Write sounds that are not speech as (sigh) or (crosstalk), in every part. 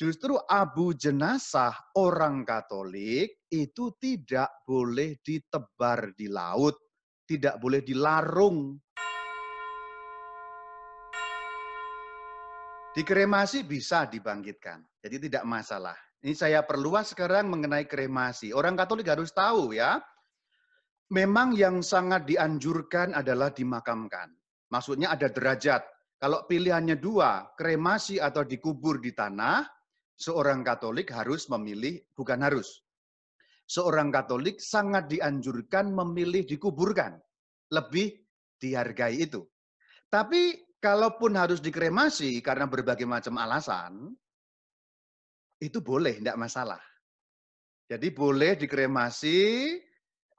Justru abu jenazah orang Katolik itu tidak boleh ditebar di laut, tidak boleh dilarung. Dikremasi bisa dibangkitkan, jadi tidak masalah. Ini saya perluas sekarang mengenai kremasi. Orang Katolik harus tahu ya, memang yang sangat dianjurkan adalah dimakamkan. Maksudnya ada derajat. Kalau pilihannya dua, kremasi atau dikubur di tanah, seorang Katolik harus memilih, bukan harus. Seorang Katolik sangat dianjurkan memilih dikuburkan. Lebih dihargai itu. Tapi kalaupun harus dikremasi karena berbagai macam alasan, itu boleh, tidak masalah. Jadi boleh dikremasi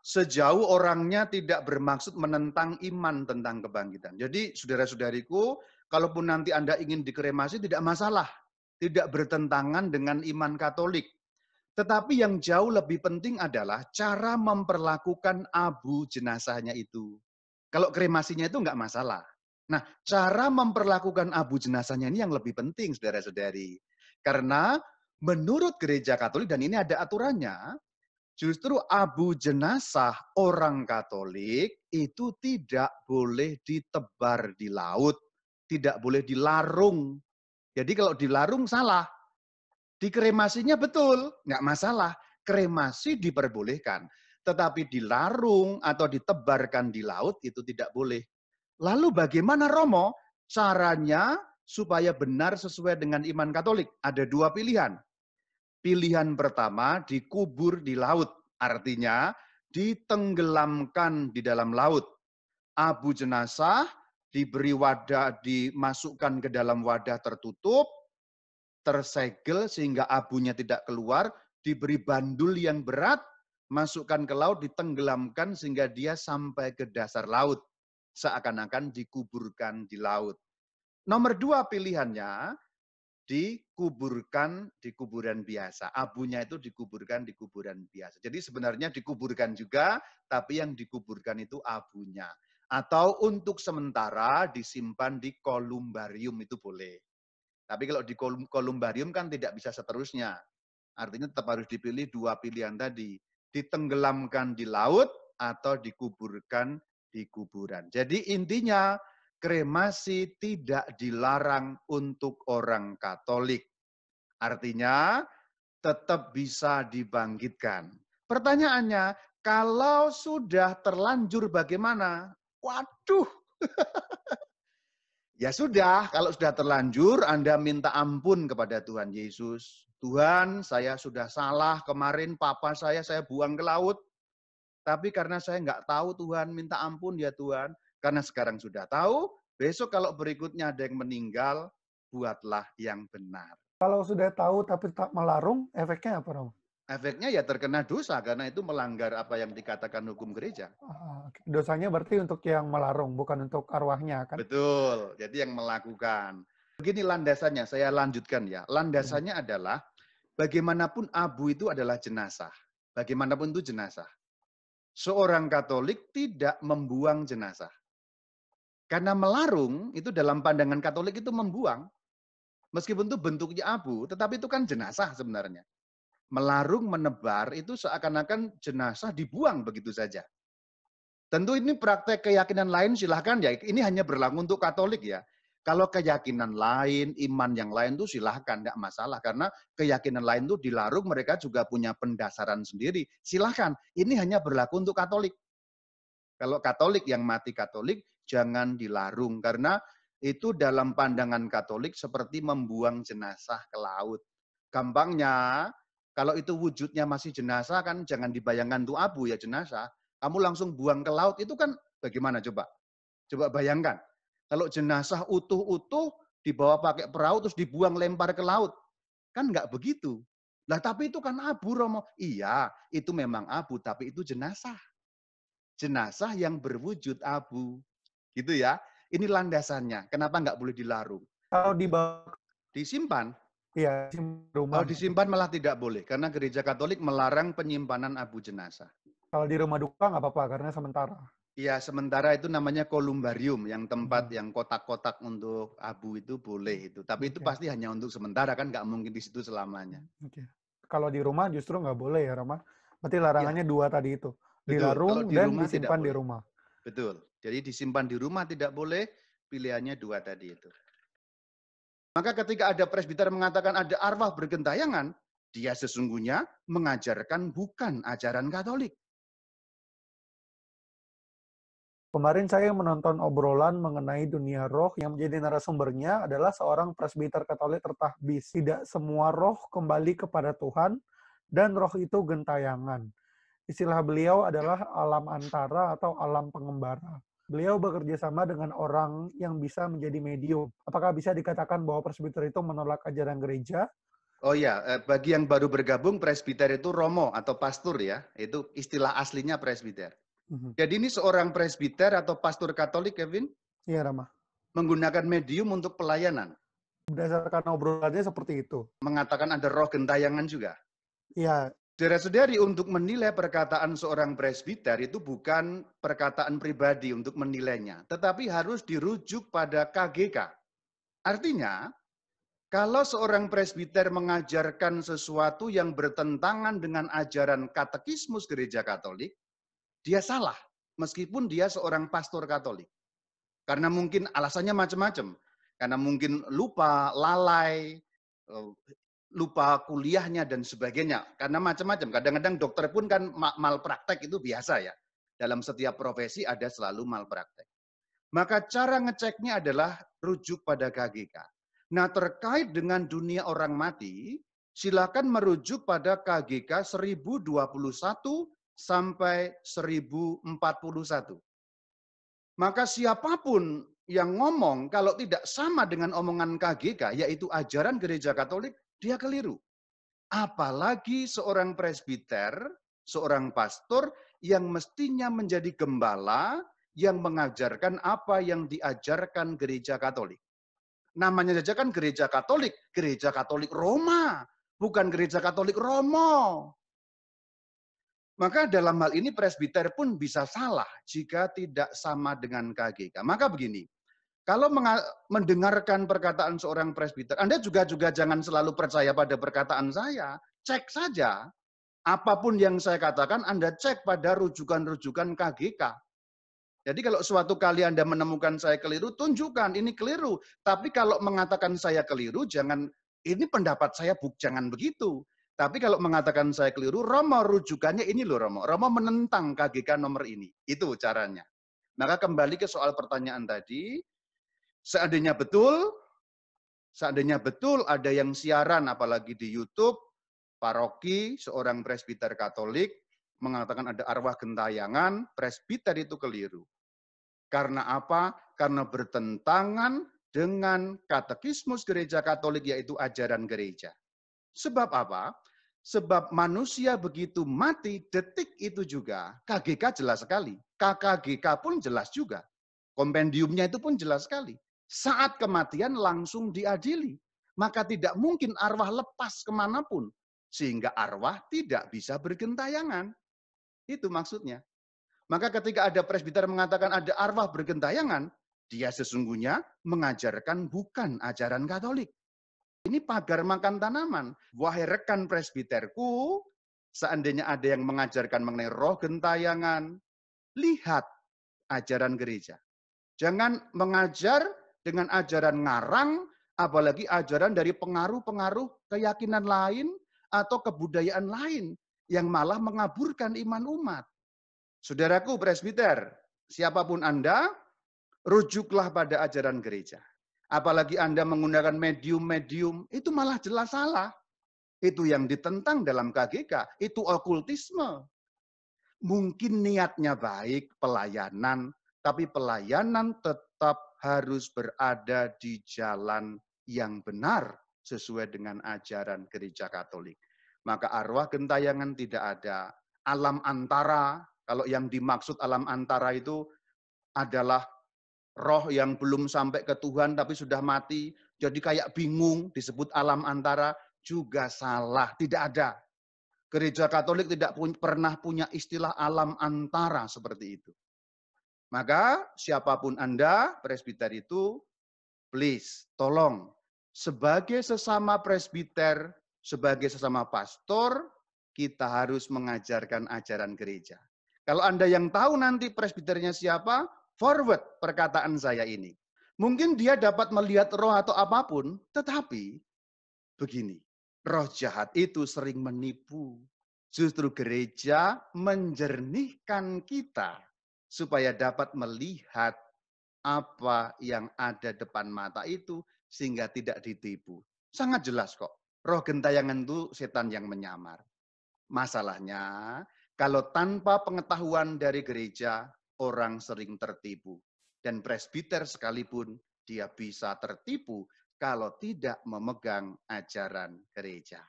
sejauh orangnya tidak bermaksud menentang iman tentang kebangkitan. Jadi saudara-saudariku, kalaupun nanti Anda ingin dikremasi tidak masalah tidak bertentangan dengan iman Katolik. Tetapi yang jauh lebih penting adalah cara memperlakukan abu jenazahnya itu. Kalau kremasinya itu enggak masalah. Nah, cara memperlakukan abu jenazahnya ini yang lebih penting, saudara-saudari. Karena menurut gereja Katolik, dan ini ada aturannya, justru abu jenazah orang Katolik itu tidak boleh ditebar di laut, tidak boleh dilarung, jadi kalau dilarung salah, di kremasinya betul, nggak masalah. Kremasi diperbolehkan, tetapi dilarung atau ditebarkan di laut itu tidak boleh. Lalu bagaimana Romo? Caranya supaya benar sesuai dengan iman Katolik. Ada dua pilihan. Pilihan pertama dikubur di laut, artinya ditenggelamkan di dalam laut. Abu jenazah diberi wadah, dimasukkan ke dalam wadah tertutup, tersegel sehingga abunya tidak keluar, diberi bandul yang berat, masukkan ke laut, ditenggelamkan sehingga dia sampai ke dasar laut. Seakan-akan dikuburkan di laut. Nomor dua pilihannya, dikuburkan di kuburan biasa. Abunya itu dikuburkan di kuburan biasa. Jadi sebenarnya dikuburkan juga, tapi yang dikuburkan itu abunya atau untuk sementara disimpan di kolumbarium itu boleh. Tapi kalau di kolum kolumbarium kan tidak bisa seterusnya. Artinya tetap harus dipilih dua pilihan tadi. Ditenggelamkan di laut atau dikuburkan di kuburan. Jadi intinya kremasi tidak dilarang untuk orang Katolik. Artinya tetap bisa dibangkitkan. Pertanyaannya, kalau sudah terlanjur bagaimana? Waduh. (laughs) ya sudah, kalau sudah terlanjur Anda minta ampun kepada Tuhan Yesus. Tuhan, saya sudah salah kemarin papa saya saya buang ke laut. Tapi karena saya nggak tahu Tuhan, minta ampun ya Tuhan. Karena sekarang sudah tahu, besok kalau berikutnya ada yang meninggal, buatlah yang benar. Kalau sudah tahu tapi tak melarung, efeknya apa dong? efeknya ya terkena dosa karena itu melanggar apa yang dikatakan hukum gereja. Ah, Dosanya berarti untuk yang melarung, bukan untuk arwahnya kan? Betul. Jadi yang melakukan. Begini landasannya, saya lanjutkan ya. Landasannya hmm. adalah bagaimanapun abu itu adalah jenazah. Bagaimanapun itu jenazah. Seorang Katolik tidak membuang jenazah. Karena melarung itu dalam pandangan Katolik itu membuang. Meskipun itu bentuknya abu, tetapi itu kan jenazah sebenarnya melarung, menebar itu seakan-akan jenazah dibuang begitu saja. Tentu ini praktek keyakinan lain silahkan ya, ini hanya berlaku untuk Katolik ya. Kalau keyakinan lain, iman yang lain itu silahkan, tidak masalah. Karena keyakinan lain itu dilarung, mereka juga punya pendasaran sendiri. Silahkan, ini hanya berlaku untuk Katolik. Kalau Katolik yang mati Katolik, jangan dilarung. Karena itu dalam pandangan Katolik seperti membuang jenazah ke laut. Gampangnya, kalau itu wujudnya masih jenazah kan jangan dibayangkan tuh abu ya jenazah. Kamu langsung buang ke laut itu kan bagaimana coba? Coba bayangkan. Kalau jenazah utuh-utuh dibawa pakai perahu terus dibuang lempar ke laut. Kan nggak begitu. Lah tapi itu kan abu Romo. Iya, itu memang abu tapi itu jenazah. Jenazah yang berwujud abu. Gitu ya. Ini landasannya. Kenapa nggak boleh dilarung? Kalau dibawa disimpan, Iya, rumah. Kalau disimpan malah tidak boleh karena gereja Katolik melarang penyimpanan abu jenazah. Kalau di rumah duka nggak apa-apa karena sementara. Iya, sementara itu namanya kolumbarium yang tempat hmm. yang kotak-kotak untuk abu itu boleh itu. Tapi itu okay. pasti hanya untuk sementara kan nggak mungkin di situ selamanya. Okay. Kalau di rumah justru nggak boleh ya, Rama. Berarti larangannya ya. dua tadi itu. Dilarung Betul. di dan rumah disimpan di rumah. Betul. Jadi disimpan di rumah tidak boleh, pilihannya dua tadi itu. Maka ketika ada presbiter mengatakan ada arwah bergentayangan, dia sesungguhnya mengajarkan bukan ajaran Katolik. Kemarin saya menonton obrolan mengenai dunia roh yang menjadi narasumbernya adalah seorang presbiter Katolik tertahbis. Tidak semua roh kembali kepada Tuhan dan roh itu gentayangan. Istilah beliau adalah alam antara atau alam pengembara beliau bekerja sama dengan orang yang bisa menjadi medium. Apakah bisa dikatakan bahwa presbiter itu menolak ajaran gereja? Oh ya, bagi yang baru bergabung, presbiter itu romo atau pastor ya. Itu istilah aslinya presbiter. Mm-hmm. Jadi ini seorang presbiter atau pastor katolik, Kevin? Iya, Rama. Menggunakan medium untuk pelayanan. Berdasarkan obrolannya seperti itu. Mengatakan ada roh gentayangan juga? Iya, Saudara-saudari, untuk menilai perkataan seorang presbiter itu bukan perkataan pribadi untuk menilainya, tetapi harus dirujuk pada KGK. Artinya, kalau seorang presbiter mengajarkan sesuatu yang bertentangan dengan ajaran katekismus gereja Katolik, dia salah meskipun dia seorang pastor Katolik. Karena mungkin alasannya macam-macam. Karena mungkin lupa, lalai, eh, lupa kuliahnya dan sebagainya. Karena macam-macam. Kadang-kadang dokter pun kan malpraktek itu biasa ya. Dalam setiap profesi ada selalu malpraktek. Maka cara ngeceknya adalah rujuk pada KGK. Nah terkait dengan dunia orang mati, silakan merujuk pada KGK 1021 sampai 1041. Maka siapapun yang ngomong kalau tidak sama dengan omongan KGK, yaitu ajaran gereja katolik, dia keliru. Apalagi seorang presbiter, seorang pastor yang mestinya menjadi gembala yang mengajarkan apa yang diajarkan gereja Katolik. Namanya saja kan gereja Katolik, gereja Katolik Roma, bukan gereja Katolik Romo. Maka dalam hal ini presbiter pun bisa salah jika tidak sama dengan KGK. Maka begini, kalau mendengarkan perkataan seorang presbiter, Anda juga juga jangan selalu percaya pada perkataan saya. Cek saja. Apapun yang saya katakan, Anda cek pada rujukan-rujukan KGK. Jadi kalau suatu kali Anda menemukan saya keliru, tunjukkan ini keliru. Tapi kalau mengatakan saya keliru, jangan ini pendapat saya buk, jangan begitu. Tapi kalau mengatakan saya keliru, Romo rujukannya ini loh Romo. Romo menentang KGK nomor ini. Itu caranya. Maka kembali ke soal pertanyaan tadi, Seandainya betul, seandainya betul ada yang siaran apalagi di YouTube, paroki seorang presbiter Katolik mengatakan ada arwah gentayangan, presbiter itu keliru. Karena apa? Karena bertentangan dengan katekismus gereja Katolik yaitu ajaran gereja. Sebab apa? Sebab manusia begitu mati detik itu juga, KGK jelas sekali. KKGK pun jelas juga. Kompendiumnya itu pun jelas sekali saat kematian langsung diadili. Maka tidak mungkin arwah lepas kemanapun. Sehingga arwah tidak bisa bergentayangan. Itu maksudnya. Maka ketika ada presbiter mengatakan ada arwah bergentayangan, dia sesungguhnya mengajarkan bukan ajaran Katolik. Ini pagar makan tanaman. Wahai rekan presbiterku, seandainya ada yang mengajarkan mengenai roh gentayangan, lihat ajaran gereja. Jangan mengajar dengan ajaran ngarang, apalagi ajaran dari pengaruh-pengaruh keyakinan lain atau kebudayaan lain yang malah mengaburkan iman umat. Saudaraku presbiter, siapapun Anda, rujuklah pada ajaran gereja. Apalagi Anda menggunakan medium-medium, itu malah jelas salah. Itu yang ditentang dalam KGK, itu okultisme. Mungkin niatnya baik, pelayanan, tapi pelayanan tetap harus berada di jalan yang benar sesuai dengan ajaran gereja Katolik. Maka arwah gentayangan tidak ada. Alam antara, kalau yang dimaksud alam antara itu adalah roh yang belum sampai ke Tuhan tapi sudah mati, jadi kayak bingung disebut alam antara juga salah, tidak ada. Gereja Katolik tidak pun, pernah punya istilah alam antara seperti itu. Maka siapapun Anda, presbiter itu, please, tolong, sebagai sesama presbiter, sebagai sesama pastor, kita harus mengajarkan ajaran gereja. Kalau Anda yang tahu nanti presbiternya siapa, forward perkataan saya ini. Mungkin dia dapat melihat roh atau apapun, tetapi begini, roh jahat itu sering menipu. Justru gereja menjernihkan kita supaya dapat melihat apa yang ada depan mata itu sehingga tidak ditipu. Sangat jelas kok. Roh gentayangan itu setan yang menyamar. Masalahnya, kalau tanpa pengetahuan dari gereja, orang sering tertipu. Dan presbiter sekalipun dia bisa tertipu kalau tidak memegang ajaran gereja.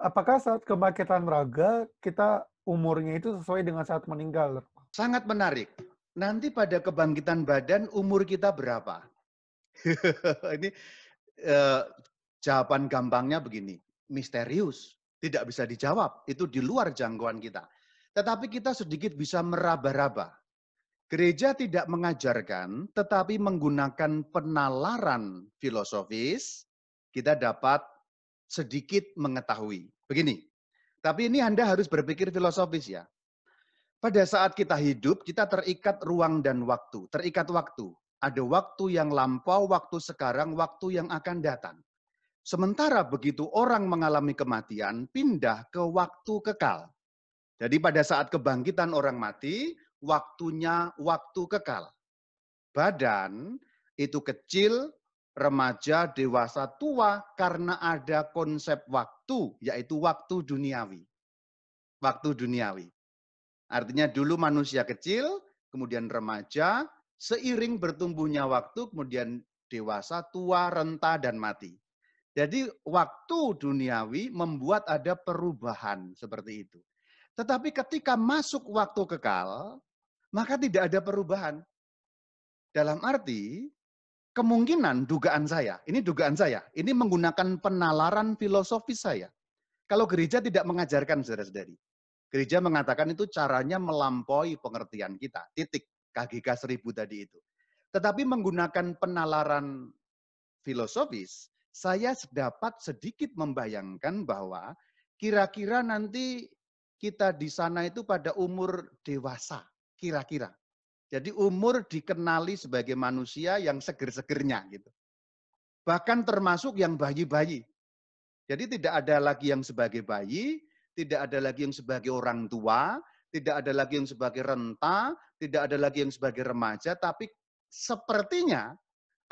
Apakah saat kebangkitan raga kita umurnya itu sesuai dengan saat meninggal. Sangat menarik. Nanti pada kebangkitan badan umur kita berapa? (laughs) Ini eh, jawaban gampangnya begini, misterius, tidak bisa dijawab, itu di luar jangkauan kita. Tetapi kita sedikit bisa meraba-raba. Gereja tidak mengajarkan, tetapi menggunakan penalaran filosofis, kita dapat sedikit mengetahui. Begini, tapi ini Anda harus berpikir filosofis ya. Pada saat kita hidup, kita terikat ruang dan waktu. Terikat waktu. Ada waktu yang lampau, waktu sekarang, waktu yang akan datang. Sementara begitu orang mengalami kematian, pindah ke waktu kekal. Jadi pada saat kebangkitan orang mati, waktunya waktu kekal. Badan itu kecil, remaja, dewasa, tua karena ada konsep waktu, yaitu waktu duniawi. Waktu duniawi. Artinya dulu manusia kecil, kemudian remaja, seiring bertumbuhnya waktu, kemudian dewasa, tua, renta, dan mati. Jadi waktu duniawi membuat ada perubahan seperti itu. Tetapi ketika masuk waktu kekal, maka tidak ada perubahan. Dalam arti kemungkinan dugaan saya, ini dugaan saya, ini menggunakan penalaran filosofi saya. Kalau gereja tidak mengajarkan, saudara-saudari. Gereja mengatakan itu caranya melampaui pengertian kita, titik KGK 1000 tadi itu. Tetapi menggunakan penalaran filosofis, saya dapat sedikit membayangkan bahwa kira-kira nanti kita di sana itu pada umur dewasa, kira-kira. Jadi umur dikenali sebagai manusia yang seger-segernya gitu. Bahkan termasuk yang bayi-bayi. Jadi tidak ada lagi yang sebagai bayi, tidak ada lagi yang sebagai orang tua, tidak ada lagi yang sebagai renta, tidak ada lagi yang sebagai remaja, tapi sepertinya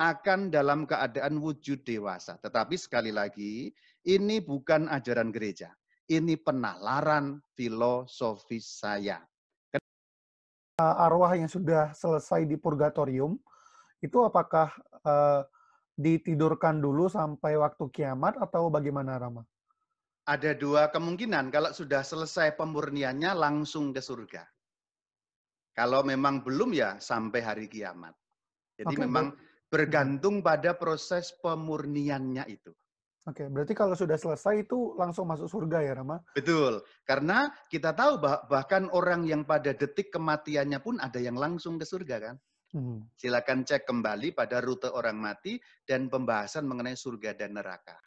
akan dalam keadaan wujud dewasa. Tetapi sekali lagi, ini bukan ajaran gereja. Ini penalaran filosofi saya uh, arwah yang sudah selesai di purgatorium itu apakah uh, ditidurkan dulu sampai waktu kiamat atau bagaimana Rama? Ada dua kemungkinan kalau sudah selesai pemurniannya langsung ke surga. Kalau memang belum ya sampai hari kiamat. Jadi okay, memang hmm. bergantung pada proses pemurniannya itu. Oke, okay, berarti kalau sudah selesai itu langsung masuk surga ya, Rama? Betul. Karena kita tahu bah bahkan orang yang pada detik kematiannya pun ada yang langsung ke surga kan? Hmm. Silakan cek kembali pada rute orang mati dan pembahasan mengenai surga dan neraka.